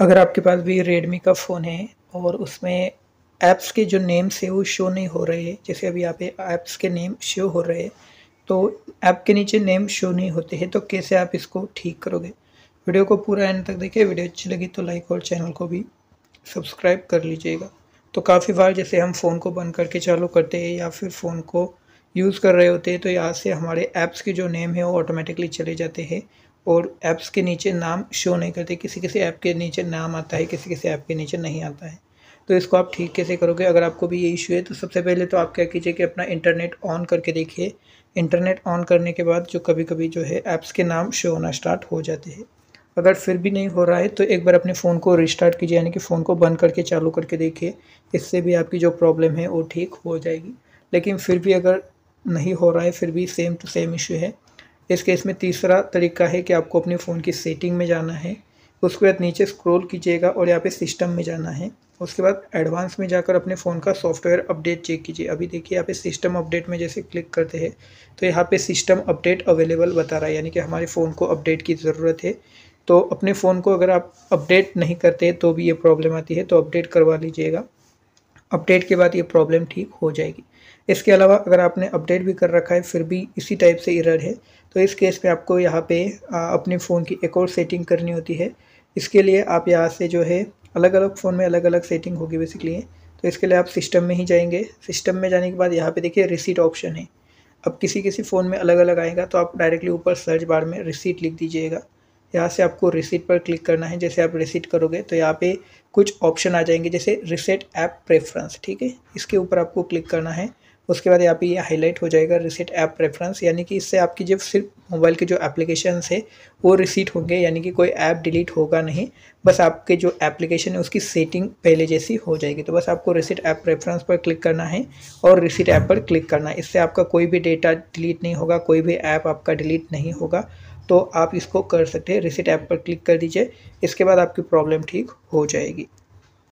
अगर आपके पास भी रेडमी का फ़ोन है और उसमें ऐप्स के जो नेम्स है वो शो नहीं हो रहे हैं जैसे अभी यहाँ पे ऐप्स के नेम शो हो रहे हैं तो ऐप के नीचे नेम शो नहीं होते हैं तो कैसे आप इसको ठीक करोगे वीडियो को पूरा एंड तक देखिए वीडियो अच्छी लगी तो लाइक और चैनल को भी सब्सक्राइब कर लीजिएगा तो काफ़ी बार जैसे हम फ़ोन को बंद करके चालू करते हैं या फिर फ़ोन को यूज़ कर रहे होते हैं तो यहाँ से हमारे ऐप्स के जो नेम है वो ऑटोमेटिकली चले जाते हैं और ऐप्स के नीचे नाम शो नहीं करते किसी किसी ऐप के नीचे नाम आता है किसी किसी ऐप के नीचे नहीं आता है तो इसको आप ठीक कैसे करोगे अगर आपको भी ये इशू है तो सबसे पहले तो आप क्या कीजिए कि अपना इंटरनेट ऑन करके देखिए इंटरनेट ऑन करने के बाद जो कभी कभी जो है ऐप्स के नाम शो होना स्टार्ट हो जाते हैं अगर फिर भी नहीं हो रहा है तो एक बार अपने फ़ोन को रिस्टार्ट कीजिए यानी कि फ़ोन को बंद करके चालू करके देखिए इससे भी आपकी जो प्रॉब्लम है वो ठीक हो जाएगी लेकिन फिर भी अगर नहीं हो रहा है फिर भी सेम टू सेम इशू है इस केस में तीसरा तरीका है कि आपको अपने फ़ोन की सेटिंग में जाना है उसके बाद नीचे स्क्रॉल कीजिएगा और यहाँ पे सिस्टम में जाना है उसके बाद एडवांस में जाकर अपने फ़ोन का सॉफ्टवेयर अपडेट चेक कीजिए अभी देखिए यहाँ पे सिस्टम अपडेट में जैसे क्लिक करते हैं तो यहाँ पे सिस्टम अपडेट अवेलेबल बता रहा है यानी कि हमारे फ़ोन को अपडेट की ज़रूरत है तो अपने फ़ोन को अगर आप अपडेट नहीं करते तो भी ये प्रॉब्लम आती है तो अपडेट करवा लीजिएगा अपडेट के बाद ये प्रॉब्लम ठीक हो जाएगी इसके अलावा अगर आपने अपडेट भी कर रखा है फिर भी इसी टाइप से इरर है तो इस केस में आपको यहाँ पे अपने फ़ोन की एक और सेटिंग करनी होती है इसके लिए आप यहाँ से जो है अलग अलग फ़ोन में अलग अलग सेटिंग होगी बेसिकली तो इसके लिए आप सिस्टम में ही जाएंगे सिस्टम में जाने के बाद यहाँ पे देखिए रिसीट ऑप्शन है अब किसी किसी फ़ोन में अलग अलग आएगा तो आप डायरेक्टली ऊपर सर्च बार में रिसीट लिख दीजिएगा यहाँ से आपको रिसीट पर क्लिक करना है जैसे आप रिसीट करोगे तो यहाँ पे कुछ ऑप्शन आ जाएंगे जैसे रिसेट ऐप प्रेफरेंस ठीक है इसके ऊपर आपको क्लिक करना है उसके बाद यहाँ पे ये हाईलाइट हो जाएगा रिसीट ऐप रेफरेंस यानी कि इससे आपकी जो सिर्फ मोबाइल के जो एप्लीकेशन है वो रिसीट होंगे यानी कि कोई ऐप डिलीट होगा नहीं बस आपके जो एप्लीकेशन है उसकी सेटिंग पहले जैसी हो जाएगी तो बस आपको रिसीट ऐप रेफरेंस पर क्लिक करना है और रिसीट ऐप पर क्लिक करना है इससे आपका कोई भी डेटा डिलीट नहीं होगा कोई भी ऐप आपका डिलीट नहीं होगा तो आप इसको कर सकते हैं रिसीट ऐप पर क्लिक कर दीजिए इसके बाद आपकी प्रॉब्लम ठीक हो जाएगी